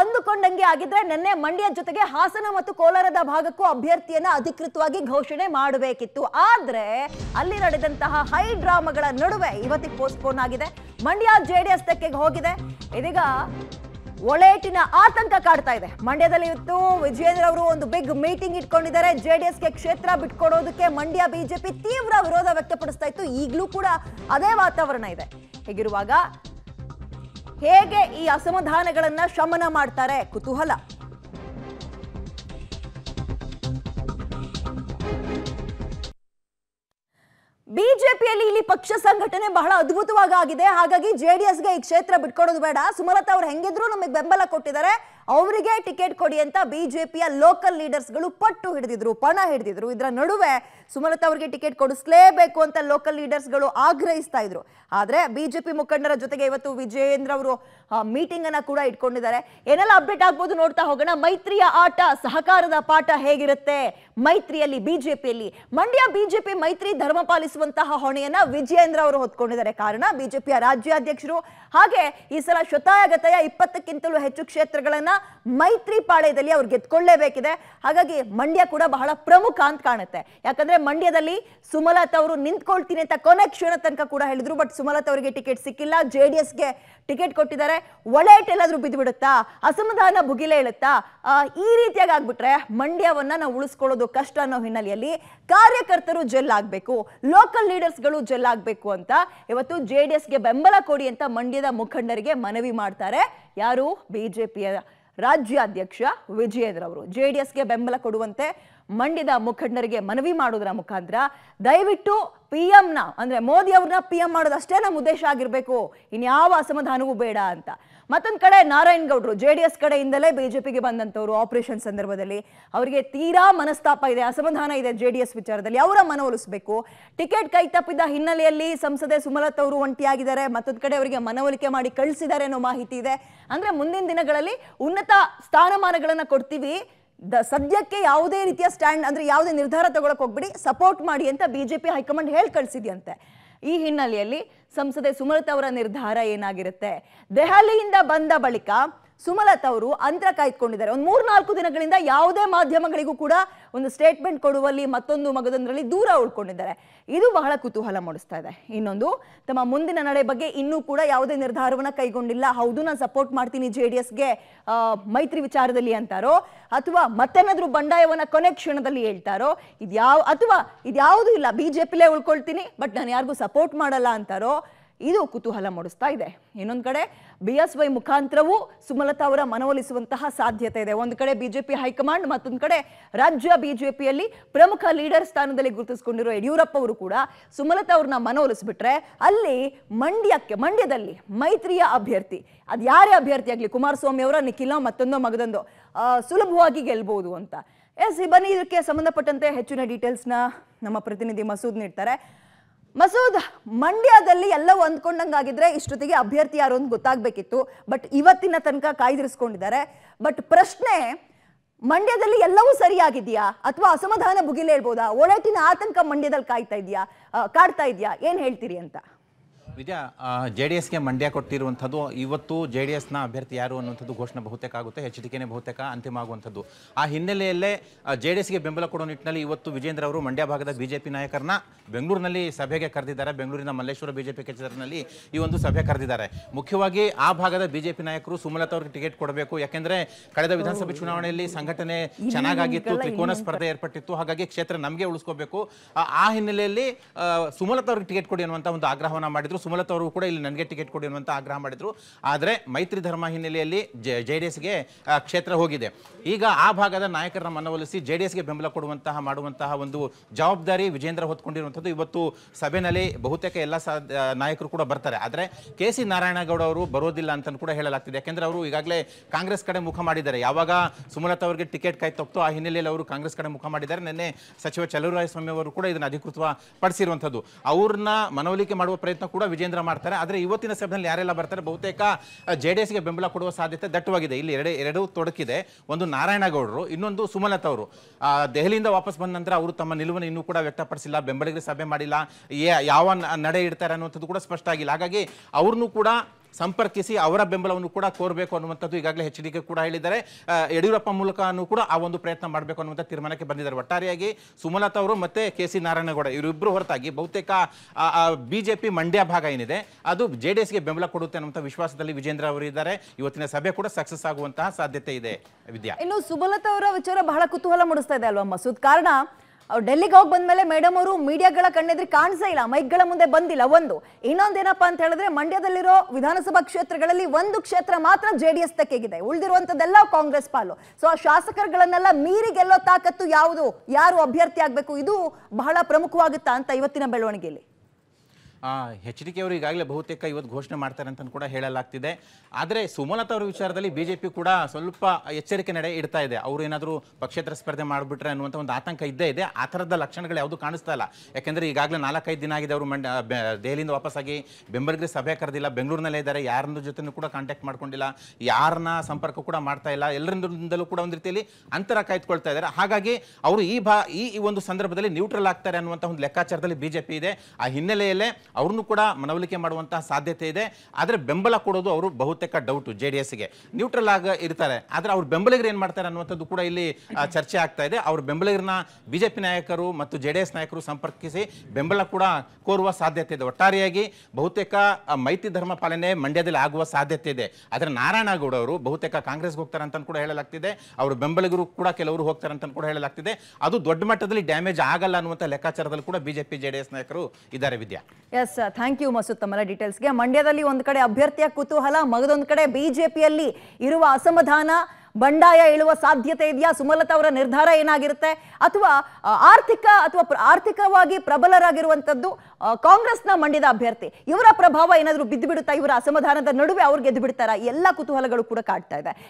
ಅಂದುಕೊಂಡಂಗೆ ಆಗಿದ್ರೆ ನಿನ್ನೆ ಮಂಡ್ಯ ಜೊತೆಗೆ ಹಾಸನ ಮತ್ತು ಕೋಲಾರದ ಭಾಗಕ್ಕೂ ಅಭ್ಯರ್ಥಿಯನ್ನ ಅಧಿಕೃತವಾಗಿ ಘೋಷಣೆ ಮಾಡಬೇಕಿತ್ತು ಆದ್ರೆ ಅಲ್ಲಿ ನಡೆದಂತಹ ಹೈ ಡ್ರಾಮಾಗಳ ನಡುವೆ ಇವತ್ತಿಗೆ ಪೋಸ್ಟ್ಪೋನ್ ಆಗಿದೆ ಮಂಡ್ಯ ಜೆಡಿಎಸ್ ತೆಕ್ಕೆಗೆ ಹೋಗಿದೆ ಇದೀಗ ಒಳೇಟಿನ ಆತಂಕ ಕಾಡ್ತಾ ಇದೆ ಮಂಡ್ಯದಲ್ಲಿ ಇವತ್ತು ವಿಜಯೇಂದ್ರ ಅವರು ಒಂದು ಬಿಗ್ ಮೀಟಿಂಗ್ ಇಟ್ಕೊಂಡಿದ್ದಾರೆ ಜೆಡಿಎಸ್ಗೆ ಕ್ಷೇತ್ರ ಬಿಟ್ಕೊಡೋದಕ್ಕೆ ಮಂಡ್ಯ ಬಿಜೆಪಿ ತೀವ್ರ ವಿರೋಧ ವ್ಯಕ್ತಪಡಿಸ್ತಾ ಇತ್ತು ಈಗಲೂ ಕೂಡ ಅದೇ ವಾತಾವರಣ ಇದೆ ಹೀಗಿರುವಾಗ ಹೇಗೆ ಈ ಅಸಮಾಧಾನಗಳನ್ನ ಶಮನ ಮಾಡ್ತಾರೆ ಕುತೂಹಲ ಬಿಜೆಪಿಯಲ್ಲಿ ಇಲ್ಲಿ ಪಕ್ಷ ಸಂಘಟನೆ ಬಹಳ ಅದ್ಭುತವಾಗಿ ಆಗಿದೆ ಹಾಗಾಗಿ ಜೆಡಿಎಸ್ಗೆ ಈ ಕ್ಷೇತ್ರ ಬಿಟ್ಕೊಡೋದು ಬೇಡ ಸುಮಲತಾ ಅವ್ರು ಹೆಂಗಿದ್ರು ನಮಗೆ ಬೆಂಬಲ ಕೊಟ್ಟಿದ್ದಾರೆ ಅವರಿಗೆ ಟಿಕೆಟ್ ಕೊಡಿ ಅಂತ ಬಿಜೆಪಿಯ ಲೋಕಲ್ ಲೀಡರ್ಸ್ಗಳು ಪಟ್ಟು ಹಿಡಿದಿದ್ರು ಪಣ ಹಿಡಿದಿದ್ರು ಇದರ ನಡುವೆ ಸುಮಲತಾ ಅವರಿಗೆ ಟಿಕೆಟ್ ಕೊಡಿಸಲೇಬೇಕು ಅಂತ ಲೋಕಲ್ ಲೀಡರ್ಸ್ಗಳು ಆಗ್ರಹಿಸ್ತಾ ಇದ್ರು ಆದರೆ ಬಿಜೆಪಿ ಮುಖಂಡರ ಜೊತೆಗೆ ಇವತ್ತು ವಿಜಯೇಂದ್ರ ಅವರು ಮೀಟಿಂಗ್ ಅನ್ನ ಕೂಡ ಇಟ್ಕೊಂಡಿದ್ದಾರೆ ಏನೆಲ್ಲ ಅಪ್ಡೇಟ್ ಆಗ್ಬೋದು ನೋಡ್ತಾ ಹೋಗೋಣ ಮೈತ್ರಿಯ ಆಟ ಸಹಕಾರದ ಪಾಠ ಹೇಗಿರುತ್ತೆ ಮೈತ್ರಿಯಲ್ಲಿ ಬಿಜೆಪಿಯಲ್ಲಿ ಮಂಡ್ಯ ಬಿಜೆಪಿ ಮೈತ್ರಿ ಧರ್ಮ ಪಾಲಿಸುವಂತಹ ಹೊಣೆಯನ್ನ ವಿಜಯೇಂದ್ರ ಅವರು ಹೊತ್ಕೊಂಡಿದ್ದಾರೆ ಕಾರಣ ಬಿಜೆಪಿಯ ರಾಜ್ಯಾಧ್ಯಕ್ಷರು ಹಾಗೆ ಈ ಸಲ ಶ್ವತಾಯಗತೆಯ ಇಪ್ಪತ್ತಕ್ಕಿಂತಲೂ ಹೆಚ್ಚು ಕ್ಷೇತ್ರಗಳನ್ನ ಮೈತ್ರಿ ಪಾಳ್ಯದಲ್ಲಿ ಅವ್ರು ಗೆದ್ಕೊಳ್ಳೇಬೇಕಿದೆ ಹಾಗಾಗಿ ಮಂಡ್ಯ ಕೂಡ ಬಹಳ ಪ್ರಮುಖ ಅಂತ ಕಾಣುತ್ತೆ ಯಾಕಂದ್ರೆ ಮಂಡ್ಯದಲ್ಲಿ ಸುಮಲತಾ ಅವರು ನಿಂತ್ಕೊಳ್ತೀನಿ ಅಂತ ಕೊನೆ ಕ್ಷಣ ತನಕ ಕೂಡ ಹೇಳಿದ್ರು ಬಟ್ ಸುಮಲತಾ ಅವರಿಗೆ ಟಿಕೆಟ್ ಸಿಕ್ಕಿಲ್ಲ ಜೆ ಡಿ ಎಸ್ಗೆ ಟಿಕೆಟ್ ಕೊಟ್ಟಿದ್ದಾರೆ ಒಳೆಟ್ ಎಲ್ಲಾದ್ರೂ ಬಿದ್ದು ಬಿಡುತ್ತಾ ಅಸಮಾಧಾನ ಭುಗಿಲೇ ಇಳುತ್ತಾ ಈ ರೀತಿಯಾಗಿ ಆಗ್ಬಿಟ್ರೆ ಮಂಡ್ಯವನ್ನ ನಾವು ಉಳಿಸ್ಕೊಳ್ಳೋದು ಕಷ್ಟ ಅನ್ನೋ ಹಿನ್ನೆಲೆಯಲ್ಲಿ ಕಾರ್ಯಕರ್ತರು ಜೆಲ್ ಆಗಬೇಕು ಲೋಕಲ್ ಲೀಡರ್ಸ್ಗಳು ಜೆಲ್ ಆಗಬೇಕು ಅಂತ ಇವತ್ತು ಜೆ ಡಿ ಎಸ್ಗೆ ಬೆಂಬಲ ಕೊಡಿ ಅಂತ ಮಂಡ್ಯದ ಮುಖಂಡರಿಗೆ ಮನವಿ ಮಾಡ್ತಾರೆ ಯಾರು ಬಿಜೆಪಿಯ ರಾಜ್ಯಾಧ್ಯಕ್ಷ ವಿಜಯೇಂದ್ರ ಅವರು ಜೆ ಡಿ ಎಸ್ಗೆ ಬೆಂಬಲ ಕೊಡುವಂತೆ ಮಂಡಿದ ಮುಖಂಡರಿಗೆ ಮನವಿ ಮಾಡೋದರ ಮುಖಾಂತರ ದಯವಿಟ್ಟು ಪಿ ಎಂನ ಅಂದರೆ ಮೋದಿ ಅವ್ರನ್ನ ಪಿ ಎಂ ಮಾಡೋದು ನಮ್ಮ ಉದ್ದೇಶ ಆಗಿರಬೇಕು ಇನ್ಯಾವ ಅಸಮಾಧಾನವೂ ಬೇಡ ಅಂತ ಮತ್ತೊಂದು ಕಡೆ ನಾರಾಯಣ್ ಗೌಡ್ರು ಜೆ ಡಿ ಎಸ್ ಕಡೆಯಿಂದಲೇ ಬಿಜೆಪಿಗೆ ಬಂದಂಥವ್ರು ಆಪರೇಷನ್ ಸಂದರ್ಭದಲ್ಲಿ ಅವರಿಗೆ ತೀರಾ ಮನಸ್ತಾಪ ಇದೆ ಅಸಮಾಧಾನ ಇದೆ ಜೆ ಡಿ ಎಸ್ ವಿಚಾರದಲ್ಲಿ ಅವರ ಮನವೊಲಿಸಬೇಕು ಟಿಕೆಟ್ ಕೈ ತಪ್ಪಿದ ಹಿನ್ನೆಲೆಯಲ್ಲಿ ಸಂಸದೆ ಸುಮಲತ್ ಅವರು ಒಂಟಿಯಾಗಿದ್ದಾರೆ ಮತ್ತೊಂದು ಕಡೆ ಅವರಿಗೆ ಮನವೊಲಿಕೆ ಮಾಡಿ ಕಳಿಸಿದ್ದಾರೆ ಅನ್ನೋ ಮಾಹಿತಿ ಇದೆ ಅಂದ್ರೆ ಮುಂದಿನ ದಿನಗಳಲ್ಲಿ ಉನ್ನತ ಸ್ಥಾನಮಾನಗಳನ್ನು ಕೊಡ್ತೀವಿ ದ ಸದ್ಯಕ್ಕೆ ಯಾವುದೇ ರೀತಿಯ ಸ್ಟ್ಯಾಂಡ್ ಅಂದ್ರೆ ಯಾವುದೇ ನಿರ್ಧಾರ ತಗೊಳಕ್ ಹೋಗ್ಬಿಡಿ ಸಪೋರ್ಟ್ ಮಾಡಿ ಅಂತ ಬಿಜೆಪಿ ಹೈಕಮಾಂಡ್ ಹೇಳಿ ಕಳಿಸಿದ್ಯಂತೆ ಈ ಹಿನ್ನೆಲೆಯಲ್ಲಿ ಸಂಸದೆ ಸುಮಲತಾ ಅವರ ನಿರ್ಧಾರ ಏನಾಗಿರುತ್ತೆ ದೆಹಲಿಯಿಂದ ಬಂದ ಬಳಿಕ ಸುಮಲತಾ ಅವರು ಅಂತರ ಕಾಯ್ದುಕೊಂಡಿದ್ದಾರೆ ಒಂದು ಮೂರ್ನಾಲ್ಕು ದಿನಗಳಿಂದ ಯಾವುದೇ ಮಾಧ್ಯಮಗಳಿಗೂ ಕೂಡ ಒಂದು ಸ್ಟೇಟ್ಮೆಂಟ್ ಕೊಡುವಲ್ಲಿ ಮತ್ತೊಂದು ಮಗದೊಂದರಲ್ಲಿ ದೂರ ಉಳ್ಕೊಂಡಿದ್ದಾರೆ ಇದು ಬಹಳ ಕುತೂಹಲ ಮೂಡಿಸ್ತಾ ಇದೆ ಇನ್ನೊಂದು ತಮ್ಮ ಮುಂದಿನ ನಡೆ ಬಗ್ಗೆ ಇನ್ನೂ ಕೂಡ ಯಾವುದೇ ನಿರ್ಧಾರವನ್ನು ಕೈಗೊಂಡಿಲ್ಲ ಹೌದು ನಾನು ಸಪೋರ್ಟ್ ಮಾಡ್ತೀನಿ ಜೆ ಡಿ ಎಸ್ಗೆ ಮೈತ್ರಿ ವಿಚಾರದಲ್ಲಿ ಅಂತಾರೋ ಅಥವಾ ಮತ್ತೇನಾದ್ರೂ ಬಂಡಾಯವನ್ನು ಕೊನೆ ಕ್ಷಣದಲ್ಲಿ ಹೇಳ್ತಾರೋ ಇದ್ಯಾವ ಅಥವಾ ಇದ್ಯಾವುದೂ ಇಲ್ಲ ಬಿ ಜೆ ಪಿಲೇ ಉಳ್ಕೊಳ್ತೀನಿ ಬಟ್ ನಾನು ಯಾರಿಗೂ ಸಪೋರ್ಟ್ ಮಾಡಲ್ಲ ಅಂತಾರೋ ಇದು ಕುತೂಹಲ ಮೂಡಿಸ್ತಾ ಇದೆ ಇನ್ನೊಂದು ಕಡೆ ಬಿ ಎಸ್ ವೈ ಮುಖಾಂತರವೂ ಸುಮಲತಾ ಅವರ ಮನವೊಲಿಸುವಂತಹ ಸಾಧ್ಯತೆ ಇದೆ ಒಂದು ಕಡೆ ಬಿಜೆಪಿ ಹೈಕಮಾಂಡ್ ಮತ್ತೊಂದು ಕಡೆ ರಾಜ್ಯ ಬಿಜೆಪಿಯಲ್ಲಿ ಪ್ರಮುಖ ಲೀಡರ್ ಸ್ಥಾನದಲ್ಲಿ ಗುರುತಿಸಿಕೊಂಡಿರುವ ಯಡಿಯೂರಪ್ಪ ಅವರು ಕೂಡ ಸುಮಲತಾ ಅವ್ರನ್ನ ಮನವೊಲಿಸ್ಬಿಟ್ರೆ ಅಲ್ಲಿ ಮಂಡ್ಯಕ್ಕೆ ಮಂಡ್ಯದಲ್ಲಿ ಮೈತ್ರಿಯ ಅಭ್ಯರ್ಥಿ ಅದು ಯಾರೇ ಅಭ್ಯರ್ಥಿ ಆಗಲಿ ಕುಮಾರಸ್ವಾಮಿ ಅವರ ನಿಖಿಲ ಮತ್ತೊಂದೋ ಮಗದೊಂದು ಸುಲಭವಾಗಿ ಗೆಲ್ಬಹುದು ಅಂತ ಎಸ್ ಬನ್ನಿ ಇದಕ್ಕೆ ಸಂಬಂಧಪಟ್ಟಂತೆ ಹೆಚ್ಚಿನ ಡೀಟೇಲ್ಸ್ನ ನಮ್ಮ ಪ್ರತಿನಿಧಿ ಮಸೂದ್ ನೀಡ್ತಾರೆ ಮಸೂದ್ ಮಂಡ್ಯದಲ್ಲಿ ಎಲ್ಲ ಹೊಂದ್ಕೊಂಡಂಗಾಗಿದ್ರೆ ಇಷ್ಟೊತ್ತಿಗೆ ಅಭ್ಯರ್ಥಿ ಯಾರು ಅಂತ ಗೊತ್ತಾಗಬೇಕಿತ್ತು ಬಟ್ ಇವತ್ತಿನ ತನಕ ಕಾಯ್ದಿರಿಸ್ಕೊಂಡಿದ್ದಾರೆ ಬಟ್ ಪ್ರಶ್ನೆ ಮಂಡ್ಯದಲ್ಲಿ ಎಲ್ಲವೂ ಸರಿಯಾಗಿದೆಯಾ ಅಥವಾ ಅಸಮಾಧಾನ ಭುಗಿಲೇಳ್ಬೋದಾ ಒಳಟಿನ ಆತಂಕ ಮಂಡ್ಯದಲ್ಲಿ ಕಾಯ್ತಾ ಇದೆಯಾ ಕಾಡ್ತಾ ಇದೆಯಾ ಏನು ಹೇಳ್ತೀರಿ ಅಂತ ವಿದ್ಯಾ ಜೆ ಡಿ ಎಸ್ಗೆ ಮಂಡ್ಯ ಕೊಟ್ಟಿರುವಂಥದ್ದು ಇವತ್ತು ಜೆ ಡಿ ಎಸ್ನ ಅಭ್ಯರ್ಥಿ ಯಾರು ಅನ್ನುವಂಥದ್ದು ಘೋಷಣೆ ಬಹುತೇಕ ಆಗುತ್ತೆ ಎಚ್ ಡಿ ಬಹುತೇಕ ಅಂತಿಮ ಆಗುವಂಥದ್ದು ಆ ಹಿನ್ನೆಲೆಯಲ್ಲೇ ಜೆ ಡಿ ಎಸ್ಗೆ ಬೆಂಬಲ ಕೊಡೋ ನಿಟ್ಟಿನಲ್ಲಿ ಇವತ್ತು ವಿಜೇಂದ್ರ ಅವರು ಮಂಡ್ಯ ಭಾಗದ ಬಿಜೆಪಿ ನಾಯಕರನ್ನ ಬೆಂಗಳೂರಿನಲ್ಲಿ ಸಭೆಗೆ ಕರೆದಿದ್ದಾರೆ ಬೆಂಗಳೂರಿನ ಮಲ್ಲೇಶ್ವರ ಬಿಜೆಪಿ ಕಚೇರಿನಲ್ಲಿ ಈ ಒಂದು ಸಭೆ ಕರೆದಿದ್ದಾರೆ ಮುಖ್ಯವಾಗಿ ಆ ಭಾಗದ ಬಿಜೆಪಿ ನಾಯಕರು ಸುಮಲತಾ ಅವರಿಗೆ ಟಿಕೆಟ್ ಕೊಡಬೇಕು ಯಾಕೆಂದರೆ ಕಳೆದ ವಿಧಾನಸಭೆ ಚುನಾವಣೆಯಲ್ಲಿ ಸಂಘಟನೆ ಚೆನ್ನಾಗಿತ್ತು ತ್ರಿಕೋನ ಸ್ಪರ್ಧೆ ಏರ್ಪಟ್ಟಿತ್ತು ಹಾಗಾಗಿ ಕ್ಷೇತ್ರ ನಮಗೆ ಉಳಿಸ್ಕೋಬೇಕು ಆ ಹಿನ್ನೆಲೆಯಲ್ಲಿ ಸುಮಲತಾ ಅವ್ರಿಗೆ ಟಿಕೆಟ್ ಕೊಡಿ ಅನ್ನುವಂಥ ಒಂದು ಆಗ್ರಹವನ್ನು ಮಾಡಿದ್ರು ಸುಮಲತಾ ಅವರು ಕೂಡ ಇಲ್ಲಿ ನನಗೆ ಟಿಕೆಟ್ ಕೊಡಿ ಅನ್ನುವಂಥ ಆಗ್ರಹ ಮಾಡಿದರು ಆದರೆ ಮೈತ್ರಿ ಧರ್ಮ ಹಿನ್ನೆಲೆಯಲ್ಲಿ ಜೆ ಡಿ ಎಸ್ಗೆ ಕ್ಷೇತ್ರ ಹೋಗಿದೆ ಈಗ ಆ ಭಾಗದ ನಾಯಕರನ್ನ ಮನವೊಲಿಸಿ ಜೆ ಡಿ ಎಸ್ಗೆ ಬೆಂಬಲ ಕೊಡುವಂತಹ ಮಾಡುವಂತಹ ಒಂದು ಜವಾಬ್ದಾರಿ ವಿಜೇಂದ್ರ ಹೊತ್ಕೊಂಡಿರುವಂಥದ್ದು ಇವತ್ತು ಸಭೆಯಲ್ಲಿ ಬಹುತೇಕ ಎಲ್ಲ ನಾಯಕರು ಕೂಡ ಬರ್ತಾರೆ ಆದರೆ ಕೆ ಸಿ ನಾರಾಯಣಗೌಡ ಅವರು ಬರೋದಿಲ್ಲ ಅಂತ ಕೂಡ ಹೇಳಲಾಗ್ತಿದೆ ಯಾಕೆಂದರೆ ಅವರು ಈಗಾಗಲೇ ಕಾಂಗ್ರೆಸ್ ಕಡೆ ಮುಖ ಮಾಡಿದ್ದಾರೆ ಯಾವಾಗ ಸುಮಲತಾ ಅವರಿಗೆ ಟಿಕೆಟ್ ಕೈ ಆ ಹಿನ್ನೆಲೆಯಲ್ಲಿ ಅವರು ಕಾಂಗ್ರೆಸ್ ಕಡೆ ಮುಖ ಮಾಡಿದ್ದಾರೆ ನಿನ್ನೆ ಸಚಿವ ಚಲುರಾಯಸ್ವಾಮಿ ಅವರು ಕೂಡ ಇದನ್ನು ಅಧಿಕೃತ ಪಡಿಸಿರುವಂಥದ್ದು ಅವ್ರನ್ನ ಮನವೊಲಿಕೆ ಮಾಡುವ ಪ್ರಯತ್ನ ಕೂಡ ವಿಜೇಂದ್ರ ಮಾಡ್ತಾರೆ ಆದರೆ ಇವತ್ತಿನ ಸಭೆಯಲ್ಲಿ ಯಾರೆಲ್ಲ ಬರ್ತಾರೆ ಬಹುತೇಕ ಜೆ ಡಿ ಬೆಂಬಲ ಕೊಡುವ ಸಾಧ್ಯತೆ ದಟ್ಟವಾಗಿದೆ ಇಲ್ಲಿ ಎರಡು ಎರಡು ತೊಡಕಿದೆ ಒಂದು ನಾರಾಯಣಗೌಡರು ಇನ್ನೊಂದು ಸುಮಲತಾ ಅವರು ದೆಹಲಿಯಿಂದ ವಾಪಸ್ ಬಂದ ನಂತರ ಅವರು ತಮ್ಮ ನಿಲುವನ್ನು ಇನ್ನೂ ಕೂಡ ವ್ಯಕ್ತಪಡಿಸಿಲ್ಲ ಬೆಂಬಲಿಗರಿಗೆ ಸಭೆ ಮಾಡಿಲ್ಲ ಯಾವ ನಡೆ ಇಡ್ತಾರೆ ಅನ್ನುವಂಥದ್ದು ಕೂಡ ಸ್ಪಷ್ಟ ಆಗಿಲ್ಲ ಹಾಗಾಗಿ ಅವ್ರನ್ನೂ ಕೂಡ ಸಂಪರ್ಕಿಸಿ ಅವರ ಬೆಂಬಲವನ್ನು ಕೂಡ ಕೋರಬೇಕು ಅನ್ನುವಂಥದ್ದು ಈಗಾಗಲೇ ಎಚ್ ಕೂಡ ಹೇಳಿದ್ದಾರೆ ಯಡಿಯೂರಪ್ಪ ಮೂಲಕನೂ ಕೂಡ ಆ ಒಂದು ಪ್ರಯತ್ನ ಮಾಡಬೇಕು ಅನ್ನುವಂಥ ತೀರ್ಮಾನಕ್ಕೆ ಬಂದಿದ್ದಾರೆ ಒಟ್ಟಾರೆಯಾಗಿ ಸುಮಲತಾ ಅವರು ಮತ್ತು ಕೆ ಸಿ ನಾರಾಯಣಗೌಡ ಇವರಿಬ್ಬರು ಹೊರತಾಗಿ ಬಹುತೇಕ ಬಿಜೆಪಿ ಮಂಡ್ಯ ಭಾಗ ಏನಿದೆ ಅದು ಜೆ ಡಿ ಎಸ್ಗೆ ಬೆಂಬಲ ಕೊಡುತ್ತೆ ಅನ್ನುವಂಥ ವಿಶ್ವಾಸದಲ್ಲಿ ವಿಜೇಂದ್ರ ಅವರು ಇದ್ದಾರೆ ಇವತ್ತಿನ ಸಭೆ ಕೂಡ ಸಕ್ಸಸ್ ಆಗುವಂತಹ ಸಾಧ್ಯತೆ ಇದೆ ವಿದ್ಯಾ ಇನ್ನು ಸುಮಲತಾ ಅವರ ವಿಚಾರ ಬಹಳ ಕುತೂಹಲ ಮೂಡಿಸ್ತಾ ಇದೆ ಅಲ್ವಾ ಮಸೂದ್ ಕಾರಣ ಅವ್ರು ಡೆಲ್ಲಿಗೆ ಹೋಗಿ ಬಂದ್ಮೇಲೆ ಮೇಡಮ್ ಅವರು ಮೀಡಿಯಾಗಳ ಕಣ್ಣೆದ್ರಿ ಕಾಣಿಸ ಇಲ್ಲ ಮೈಕ್ಗಳ ಮುಂದೆ ಬಂದಿಲ್ಲ ಒಂದು ಇನ್ನೊಂದೇನಪ್ಪ ಅಂತ ಹೇಳಿದ್ರೆ ಮಂಡ್ಯದಲ್ಲಿರೋ ವಿಧಾನಸಭಾ ಕ್ಷೇತ್ರಗಳಲ್ಲಿ ಒಂದು ಕ್ಷೇತ್ರ ಮಾತ್ರ ಜೆ ಡಿ ಎಸ್ ಉಳಿದಿರುವಂತದ್ದೆಲ್ಲ ಕಾಂಗ್ರೆಸ್ ಪಾಲು ಸೊ ಆ ಶಾಸಕರುಗಳನ್ನೆಲ್ಲ ಮೀರಿ ಗೆಲ್ಲೋ ತಾಕತ್ತು ಯಾವುದು ಯಾರು ಅಭ್ಯರ್ಥಿ ಆಗಬೇಕು ಇದು ಬಹಳ ಪ್ರಮುಖವಾಗುತ್ತಾ ಅಂತ ಇವತ್ತಿನ ಬೆಳವಣಿಗೆಯಲ್ಲಿ ಎಚ್ ಡಿ ಕೆ ಅವರು ಈಗಾಗಲೇ ಬಹುತೇಕ ಇವತ್ತು ಘೋಷಣೆ ಮಾಡ್ತಾರೆ ಅಂತ ಕೂಡ ಹೇಳಲಾಗ್ತಿದೆ ಆದರೆ ಸುಮಲತಾ ಅವರ ವಿಚಾರದಲ್ಲಿ ಬಿಜೆಪಿ ಕೂಡ ಸ್ವಲ್ಪ ಎಚ್ಚರಿಕೆ ನಡೆ ಇಡ್ತಾ ಇದೆ ಅವರು ಏನಾದರೂ ಪಕ್ಷೇತರ ಸ್ಪರ್ಧೆ ಮಾಡಿಬಿಟ್ರೆ ಅನ್ನುವಂಥ ಒಂದು ಆತಂಕ ಇದ್ದೇ ಇದೆ ಆ ಥರದ ಲಕ್ಷಣಗಳು ಯಾವುದು ಕಾಣಿಸ್ತಾ ಇಲ್ಲ ಯಾಕೆಂದರೆ ಈಗಾಗಲೇ ನಾಲ್ಕೈದು ದಿನ ಆಗಿದೆ ಅವರು ಮಂಡ ದೆಹಲಿಯಿಂದ ವಾಪಸ್ಸಾಗಿ ಬೆಂಬಲಿಗರಿಗೆ ಸಭೆ ಕರೆದಿಲ್ಲ ಬೆಂಗಳೂರಿನಲ್ಲೇ ಇದ್ದಾರೆ ಯಾರಂದ್ರ ಜೊತೆನೂ ಕೂಡ ಕಾಂಟ್ಯಾಕ್ಟ್ ಮಾಡ್ಕೊಂಡಿಲ್ಲ ಯಾರನ್ನ ಸಂಪರ್ಕ ಕೂಡ ಮಾಡ್ತಾ ಇಲ್ಲ ಎಲ್ಲರಿಂದಲೂ ಕೂಡ ಒಂದು ರೀತಿಯಲ್ಲಿ ಅಂತರ ಕಾಯ್ದುಕೊಳ್ತಾ ಇದ್ದಾರೆ ಹಾಗಾಗಿ ಅವರು ಈ ಭಾ ಈ ಒಂದು ಸಂದರ್ಭದಲ್ಲಿ ನ್ಯೂಟ್ರಲ್ ಆಗ್ತಾರೆ ಅನ್ನುವಂಥ ಒಂದು ಲೆಕ್ಕಾಚಾರದಲ್ಲಿ ಬಿಜೆಪಿ ಇದೆ ಆ ಹಿನ್ನೆಲೆಯಲ್ಲೇ ಅವ್ರನ್ನೂ ಕೂಡ ಮನವೊಲಿಕೆ ಮಾಡುವಂತಹ ಸಾಧ್ಯತೆ ಇದೆ ಆದರೆ ಬೆಂಬಲ ಕೊಡೋದು ಅವರು ಬಹುತೇಕ ಡೌಟು ಜೆ ಡಿ ಎಸ್ಗೆ ನ್ಯೂಟ್ರಲ್ ಆಗಿ ಇರ್ತಾರೆ ಆದರೆ ಅವ್ರ ಬೆಂಬಲಿಗರು ಏನು ಮಾಡ್ತಾರೆ ಅನ್ನುವಂಥದ್ದು ಕೂಡ ಇಲ್ಲಿ ಚರ್ಚೆ ಆಗ್ತಾ ಇದೆ ಅವ್ರ ಬೆಂಬಲಿಗರನ್ನ ಬಿಜೆಪಿ ನಾಯಕರು ಮತ್ತು ಜೆ ಡಿ ಎಸ್ ನಾಯಕರು ಸಂಪರ್ಕಿಸಿ ಬೆಂಬಲ ಕೂಡ ಕೋರುವ ಸಾಧ್ಯತೆ ಇದೆ ಒಟ್ಟಾರೆಯಾಗಿ ಬಹುತೇಕ ಮೈತ್ರಿ ಧರ್ಮ ಪಾಲನೆ ಮಂಡ್ಯದಲ್ಲಿ ಆಗುವ ಸಾಧ್ಯತೆ ಇದೆ ಆದರೆ ನಾರಾಯಣಗೌಡ ಅವರು ಬಹುತೇಕ ಕಾಂಗ್ರೆಸ್ಗೆ ಹೋಗ್ತಾರೆ ಅಂತ ಕೂಡ ಹೇಳಲಾಗ್ತಿದೆ ಅವರು ಬೆಂಬಲಿಗರು ಕೂಡ ಕೆಲವರು ಹೋಗ್ತಾರೆ ಅಂತ ಕೂಡ ಹೇಳಲಾಗ್ತಿದೆ ಅದು ದೊಡ್ಡ ಮಟ್ಟದಲ್ಲಿ ಡ್ಯಾಮೇಜ್ ಆಗಲ್ಲ ಅನ್ನುವಂಥ ಲೆಕ್ಕಾಚಾರದಲ್ಲಿ ಕೂಡ ಬಿಜೆಪಿ ಜೆಡಿಎಸ್ ನಾಯಕರು ಇದ್ದಾರೆ Vidya S thank you Masood ತಮ್ಮಲ್ಲ ಡೀಟೇಲ್ಸ್ಗೆ ಮಂಡ್ಯದಲ್ಲಿ ಒಂದು ಕಡೆ ಅಭ್ಯರ್ಥಿಯ ಕುತೂಹಲ ಮಗದೊಂದು ಕಡೆ ಬಿಜೆಪಿಯಲ್ಲಿ ಇರುವ ಅಸಮಾಧಾನ ಬಂಡಾಯ ಇಳುವ ಸಾಧ್ಯತೆ ಇದೆಯಾ ಸುಮಲತಾ ಅವರ ನಿರ್ಧಾರ ಏನಾಗಿರುತ್ತೆ ಅಥವಾ ಆರ್ಥಿಕ ಅಥವಾ ಆರ್ಥಿಕವಾಗಿ ಪ್ರಬಲರಾಗಿರುವಂಥದ್ದು ಕಾಂಗ್ರೆಸ್ನ ಮಂಡ್ಯದ ಅಭ್ಯರ್ಥಿ ಇವರ ಪ್ರಭಾವ ಏನಾದರೂ ಬಿದ್ದು ಬಿಡುತ್ತಾ ಇವರ ಅಸಮಾಧಾನದ ನಡುವೆ ಅವ್ರು ಗೆದ್ದು ಬಿಡ್ತಾರಾ ಎಲ್ಲ ಕುತೂಹಲಗಳು ಕೂಡ ಕಾಡ್ತಾ ಇದೆ